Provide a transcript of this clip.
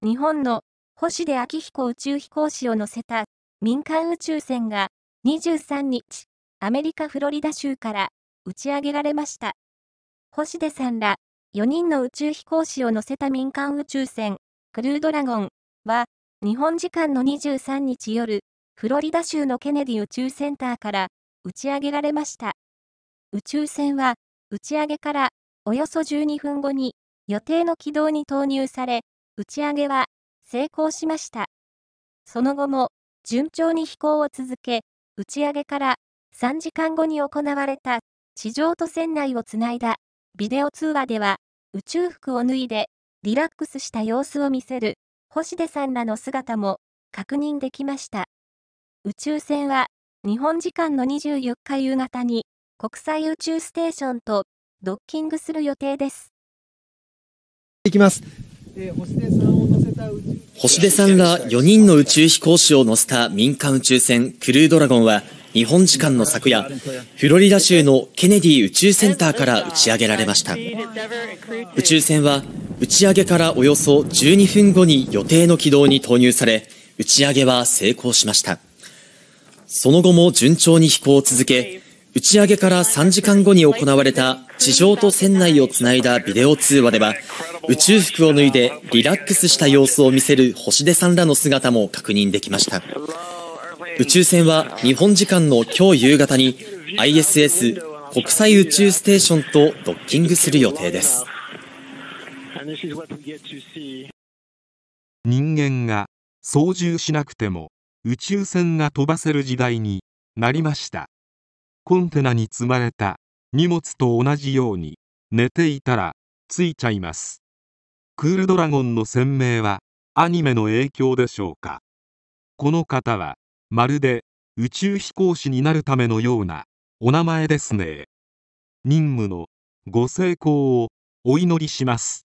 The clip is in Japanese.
日本の星出昭彦宇宙飛行士を乗せた民間宇宙船が23日、アメリカ・フロリダ州から打ち上げられました。星出さんら4人の宇宙飛行士を乗せた民間宇宙船クルードラゴンは日本時間の23日夜、フロリダ州のケネディ宇宙センターから打ち上げられました。宇宙船は打ち上げからおよそ12分後に予定の軌道に投入され、打ち上げは成功しました。その後も順調に飛行を続け、打ち上げから3時間後に行われた地上と船内をつないだビデオ通話では宇宙服を脱いでリラックスした様子を見せる星出さんらの姿も確認できました。宇宙船は日本時間の24日夕方に国際宇宙ステーションとドッキングする予定です。いきます。星出さんら4人の宇宙飛行士を乗せた民間宇宙船クルードラゴンは日本時間の昨夜、フロリダ州のケネディ宇宙センターから打ち上げられました。宇宙船は打ち上げからおよそ12分後に予定の軌道に投入され、打ち上げは成功しました。その後も順調に飛行を続け、打ち上げから3時間後に行われた地上と船内をつないだビデオ通話では、宇宙服を脱いでリラックスした様子を見せる星出さんらの姿も確認できました。宇宙船は日本時間の今日夕方に ISS 国際宇宙ステーションとドッキングする予定です。人間が操縦しなくても宇宙船が飛ばせる時代になりました。コンテナに積まれた荷物と同じように寝ていたらついちゃいますクールドラゴンの鮮明はアニメの影響でしょうかこの方はまるで宇宙飛行士になるためのようなお名前ですね任務のご成功をお祈りします